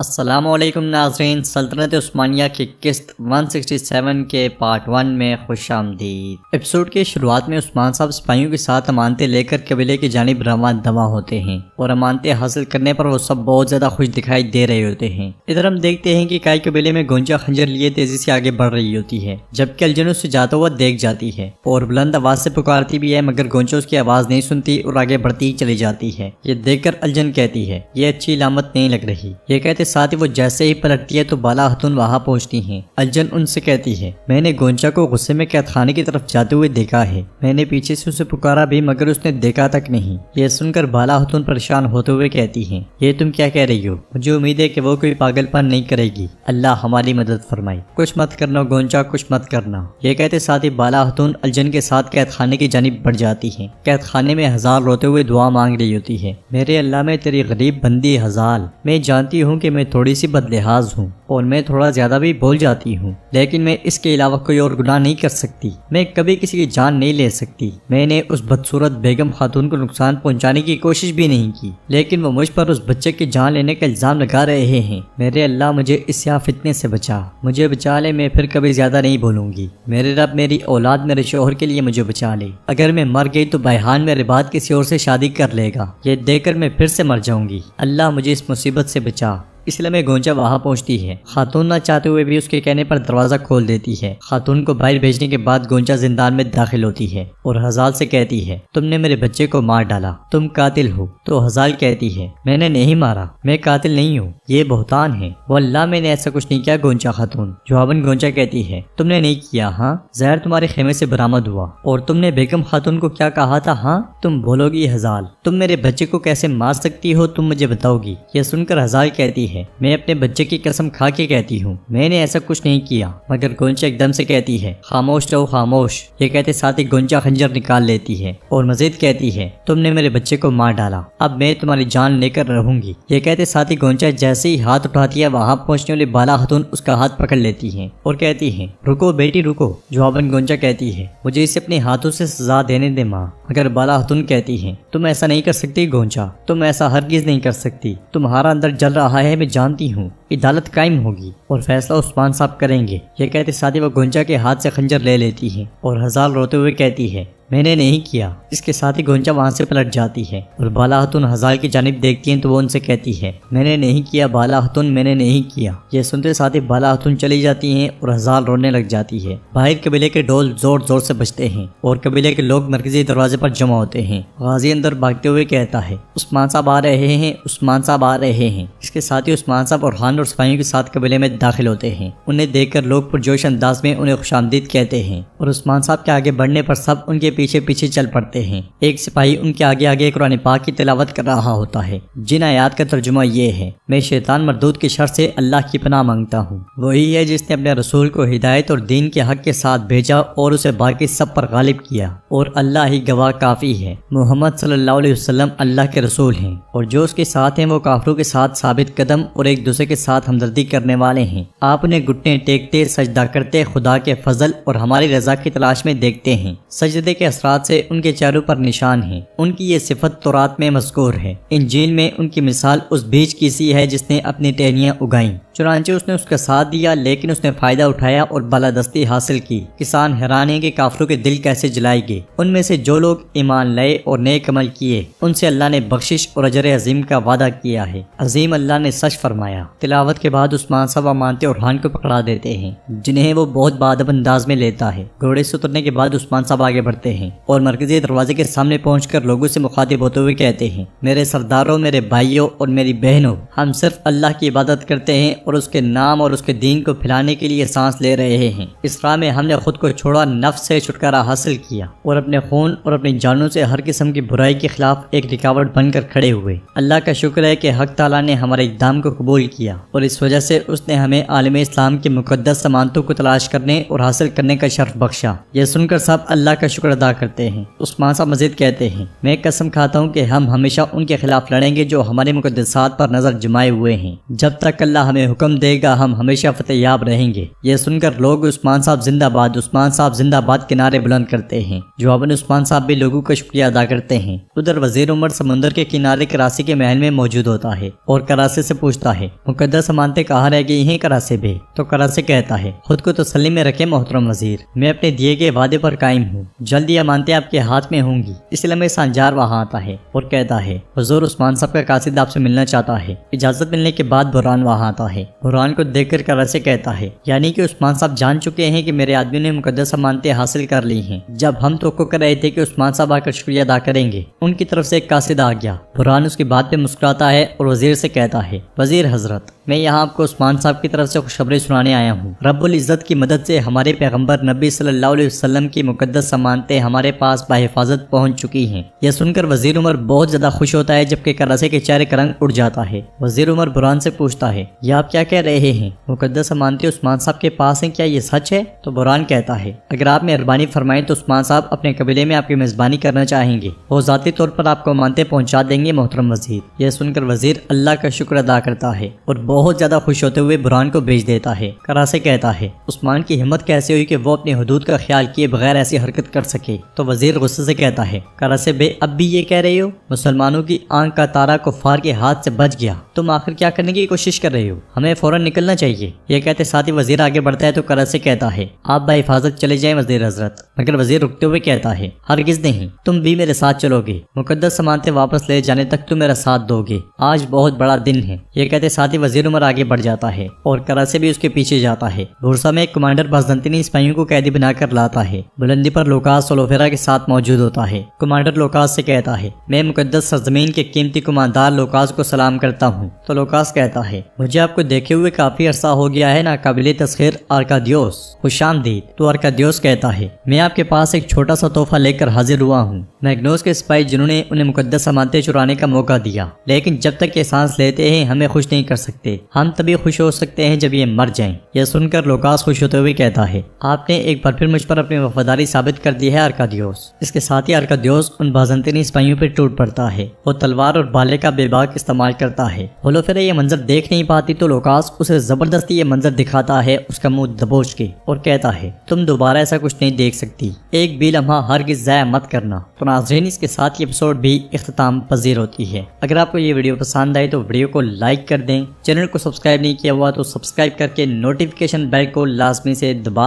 असलम नाजरीन सल्तनत स्मानिया की किस्त 167 के पार्ट वन में खुश आमदीद एपिसोड की शुरुआत में उस्मान साहब सिपाहियों के साथ अमानते लेकर कबीले की जानब रवा दवा होते हैं और अमानते हासिल करने पर वो सब बहुत ज़्यादा खुश दिखाई दे रहे होते हैं इधर हम देखते हैं कि काई कबीले में गोंजा खंजर लिए तेजी से आगे बढ़ रही होती है जबकि अलजन उससे जाता हुआ देख जाती है और बुलंद आवाज़ से पुकारती भी है मगर गुंजा उसकी आवाज़ नहीं सुनती और आगे बढ़ती चली जाती है ये देखकर अलजन कहती है ये अच्छी लामत नहीं लग रही ये कहते साथ ही वो जैसे ही पलटती है तो बाला हतुन वहाँ पहुँचती है अज्जन उनसे कहती है मैंने गोंचा को गुस्से में खाने की तरफ जाते हुए देखा है मैंने पीछे से उसे पुकारा भी मगर उसने देखा तक नहीं ये सुनकर बाला हतुन परेशान होते हुए कहती है ये तुम क्या कह रही हो मुझे उम्मीद है की वो कोई पागलपन नहीं करेगी अल्लाह हमारी मदद फरमाई कुछ मत करना गोंचा कुछ मत करना ये कहते साथ ही बाला हतून अलजन के साथ कैद खाने की जानब बढ़ जाती है कैद खाने में हजार रोते हुए दुआ मांग रही होती है मेरे अल्लाह में तेरी गरीब बंदी हजाल मैं जानती हूँ की मैं थोड़ी सी बदलिहाज हूँ और मैं थोड़ा ज़्यादा भी बोल जाती हूँ लेकिन मैं इसके अलावा कोई और गुनाह नहीं कर सकती मैं कभी किसी की जान नहीं ले सकती मैंने उस बदसूरत बेगम खातून को नुकसान पहुँचाने की कोशिश भी नहीं की लेकिन वो मुझ पर उस बच्चे की जान लेने का इल्ज़ाम लगा रहे हैं मेरे अल्लाह मुझे इस या फितने से बचा मुझे बचा ले मैं फिर कभी ज़्यादा नहीं भूलूंगी मेरे रब मेरी औलाद मेरे शोहर के लिए मुझे बचा ले अगर मैं मर गई तो बहान मेरे बाद किसी और से शादी कर लेगा ये देखकर मैं फिर से मर जाऊँगी अल्लाह मुझे इस मुसीबत से बचा इसलिए मैं गोंचा वहाँ पहुँचती है खातून ना चाहते हुए भी उसके कहने पर दरवाज़ा खोल देती है खातून को बाहर भेजने के बाद गोंचा जिंदान में दाखिल होती है और हजाल से कहती है तुमने मेरे बच्चे को मार डाला तुम कातिल हो तो हजाल कहती है मैंने नहीं मारा मैं कातिल नहीं हूँ ये बहुतान है वो अल्लाह मैंने ऐसा कुछ नहीं किया गोंचा खातून जवाबन गोंचा कहती है तुमने नहीं किया हाँ जहर तुम्हारे खेमे से बरामद हुआ और तुमने बेगम खातून को क्या कहा था हाँ तुम बोलोगी हजाल तुम मेरे बच्चे को कैसे मार सकती हो तुम मुझे बताओगी यह सुनकर हजाल कहती है है मैं अपने बच्चे की कसम खा के कहती हूँ मैंने ऐसा कुछ नहीं किया मगर गोंचा एकदम से कहती है खामोश रहो खामोश ये कहते साथ ही गोंचा खंजर निकाल लेती है और मजीद कहती है तुमने मेरे बच्चे को मार डाला अब मैं तुम्हारी जान लेकर रहूंगी ये कहते साथ ही गोंचा जैसे ही हाथ उठाती है वहाँ पहुँचने वाली बाला हथुन उसका हाथ पकड़ लेती है और कहती है रुको बेटी रुको जवाबन गोंचा कहती है मुझे इसे अपने हाथों से सजा देने दे माँ अगर बाला खातून कहती है तुम ऐसा नहीं कर सकती गोंचा तुम ऐसा हर चीज नहीं कर सकती तुम्हारा अंदर जल रहा है मैं जानती हूँ अदालत कायम होगी और फैसला उस्मान साहब करेंगे ये कहते साथी वो गुंजा के हाथ से खंजर ले लेती है और हजार रोते हुए कहती है मैंने नहीं किया इसके साथ ही गोंचा वहाँ से पलट जाती है और बाला हतुन हजार की जानब देखती है तो वो उनसे कहती है मैंने नहीं किया बाला हतुन मैंने नहीं किया ये सुनते साथ ही बाला हतुन चली जाती हैं और हजार रोने लग जाती है बाहर कबीले के ढोल जोर जोर से बजते हैं और कबीले के लोग मरकजी दरवाजे पर जमा होते हैं गाजी अंदर भागते हुए कहता है उस्मान साहब आ रहे हैं उस्मान साहब आ रहे हैं इसके साथ ही उस्मान साहब और खान और सिपाहियों के साथ कबीले में दाखिल होते हैं उन्हें देखकर लोग पुरजोश अंदाज में उन्हें खुशामदीद कहते हैं और उस्मान साहब के आगे बढ़ने पर सब उनके पीछे पीछे चल पड़ते हैं एक सिपाही उनके आगे आगे कुरान पाक की तिलावत कर रहा होता है जिन आयात का तर्जुमा ये है मैं शैतान मरदूत की शर से अल्लाह की पनाह मांगता हूँ वही है जिसने अपने रसूल को हिदायत और दीन के हक के साथ भेजा और उसे बाकी सब पर गालिब किया और अल्लाह ही गवाह काफ़ी है मोहम्मद सल्लाम अल्लाह के रसूल हैं और जो उसके साथ हैं वो काफरों के साथ साबित कदम और एक दूसरे के साथ हमदर्दी करने वाले हैं आपने घुटने टेकते सजदा करते खुदा के फजल और हमारी रजा की तलाश में देखते हैं सजदे के असरात से उनके चेहरों पर निशान है उनकी ये सिफत रात में मजकूर है इंजील में उनकी मिसाल उस बीज की सी है जिसने अपनी टहनियाँ उगाई चुनाचे उसने उसका साथ दिया लेकिन उसने फायदा उठाया और बालादस्ती हासिल की किसान हैरान है कि काफरों के दिल कैसे जलाए गए उनमें से जो लोग ईमान लाए और नए कमल किए उनसे अल्लाह ने बख्शिश और अजर अजीम का वादा किया है अजीम अल्लाह ने सच फरमाया तिलावत के बाद उस्मान साहब अमानते और हान को पकड़ा देते हैं जिन्हें वो बहुत बादब अंदाज में लेता है घोड़े से उतरने के बाद उस्मान साहब आगे बढ़ते हैं और मरकजी दरवाजे के सामने पहुँच कर लोगों से मुखातिब होते हुए कहते हैं मेरे सरदारों मेरे भाइयों और मेरी बहनों हम सिर्फ अल्लाह की इबादत करते हैं और उसके नाम और उसके दीन को फैलाने के लिए सांस ले रहे हैं इस राह में हमने खुद को छोड़ा नफ़ से छुटकारा हासिल किया और अपने खून और अपनी जानों से हर किस्म की बुराई के खिलाफ एक रिकावट बनकर खड़े हुए अल्लाह का शुक्र है कि हक तला ने हमारे इकदाम को कबूल किया और इस वजह से उसने हमें आलम इस्लाम की मुकदस समानतों को तलाश करने और हासिल करने का शर्फ बख्शा यह सुनकर सब अल्लाह का शुक्र अदा करते हैं उस्मान साहब मजीद कहते हैं मैं कसम खाता हूँ कि हम हमेशा उनके खिलाफ लड़ेंगे जो हमारे मुकदसात पर नजर जमाए हुए हैं जब तक अल्लाह हमें हुक्म देगा हम हमेशा फतेहयाब याब रहेंगे ये सुनकर लोग उस्मान साहब जिंदाबाद उस्मान साहब जिंदाबाद के नारे बुलंद करते हैं जवाबन उस्मान साहब भी लोगों का शुक्रिया अदा करते हैं उधर वजीर उमर समुंदर के किनारे कराची के महल में मौजूद होता है और करासे से पूछता है मुकदर समानते कहा रह गए हैं करासे भी तो करासे कहता है खुद को तसली में रखे मोहतरम वजीर मैं अपने दिए गए वादे पर कायम हूँ जल्द यह अमानते आपके हाथ में होंगी इसलिए मैं सांजार वहाँ आता है और कहता है हजूर उस्मान साहब का कासिद आपसे मिलना चाहता है इजाजत मिलने के बाद बुरान वहाँ आता है बुरहान को देख कर कराचे कहता है यानी कि उस्मान साहब जान चुके हैं कि मेरे आदमी ने मुकदस मानते हासिल कर ली हैं जब हम तो कर रहे थे कि उस्मान साहब आकर शुक्रिया अदा करेंगे उनकी तरफ से एक कासिद आ गया बुरहान उसकी बात पे मुस्कुराता है और वजीर से कहता है वजीर हजरत मैं यहाँ आपको उस्मान साहब की तरफ से खुशखबरी सुनाने आया हूँ रब्बुल इज़्ज़त की मदद से हमारे पैगम्बर नबी सल्लल्लाहु अलैहि वसल्लम की मुकदस समानते हमारे पास बाहिफाजत पहुँच चुकी हैं यह सुनकर वजीर उमर बहुत ज़्यादा खुश होता है जबकि करासे के चेहरे का रंग उड़ जाता है वजीर उमर बुरान से पूछता है यह आप क्या कह रहे हैं मुकदस मानते उस्मान साहब के पास हैं क्या ये सच है तो बुरान कहता है अगर आप मेहरबानी फरमाएं तो उस्मान साहब अपने कबीले में आपकी मेज़बानी करना चाहेंगे वो ज़ाती तौर पर आपको मानते पहुँचा देंगे मोहतरम वजीर यह सुनकर वजीर अल्लाह का शुक्र अदा करता है और बहुत ज़्यादा खुश होते हुए बुरान को भेज देता है करा से कहता है उस्मान की हिम्मत कैसे हुई की वो अपने हदूद का ख्याल किए बगैर ऐसी हरकत कर सके तो वजीर गुस्से से कहता है करा से बे अब भी ये कह रहे हो मुसलमानों की आंख का तारा कुफार के हाथ से बच गया तुम आखिर क्या करने की कोशिश कर रहे हो हमें फ़ौरन निकलना चाहिए ये कहते साथ ही वजीर आगे बढ़ता है तो करत से कहता है आप बाहिफाजत चले जाए वजीर हजरत मगर वजीर रुकते हुए कहता है हरगिज नहीं तुम भी मेरे साथ चलोगे मुकदस सामानते वापस ले जाने तक तुम मेरा साथ दोगे आज बहुत बड़ा दिन है ये कहते साथ ही वजीर उमर आगे बढ़ जाता है और करत से भी उसके पीछे जाता है भूरसा में एक कमांडर बाजदंतीनी सिपाहियों को कैदी बनाकर लाता है बुलंदी पर लोकास सोलोफेरा के साथ मौजूद होता है कमांडर लोकास से कहता है मैं मुकदस सरजमीन के कीमती कमांदार लोकास को सलाम करता हूँ तो लोकास कहता है मुझे आपको देखे हुए काफी अरसा हो गया है ना काबिल तस्खीर अरकादियोस खुशामदीद तो अरकादियोस कहता है मैं आपके पास एक छोटा सा तोहफा लेकर हाजिर हुआ हूँ मैग्नोस के स्पाई जिन्होंने उन्हें मुकदस समाते चुराने का मौका दिया लेकिन जब तक ये सांस लेते हैं हमें खुश नहीं कर सकते हम तभी खुश हो सकते हैं जब ये मर जाए यह सुनकर लोकास खुश होते हुए कहता है आपने एक बार फिर मुझ पर अपनी वफादारी साबित कर दी है अरकादियोस इसके साथ ही अरकादियोस उन बाजंतनी स्पाइयों पर टूट पड़ता है वो तलवार और बाले का बेबाक इस्तेमाल करता है बोलो फिर ये मंजर देख नहीं पाती तो रोकास उसे जबरदस्ती ये मंजर दिखाता है उसका मुंह दबोच के और कहता है तुम दोबारा ऐसा कुछ नहीं देख सकती एक भी लम्हा हर की जया मत करना तो नाजरीन इसके साथ ये एपिसोड भी अख्ताम पजीर होती है अगर आपको ये वीडियो पसंद आई तो वीडियो को लाइक कर दें चैनल को सब्सक्राइब नहीं किया हुआ तो सब्सक्राइब करके नोटिफिकेशन बेल को लाजमी से दबा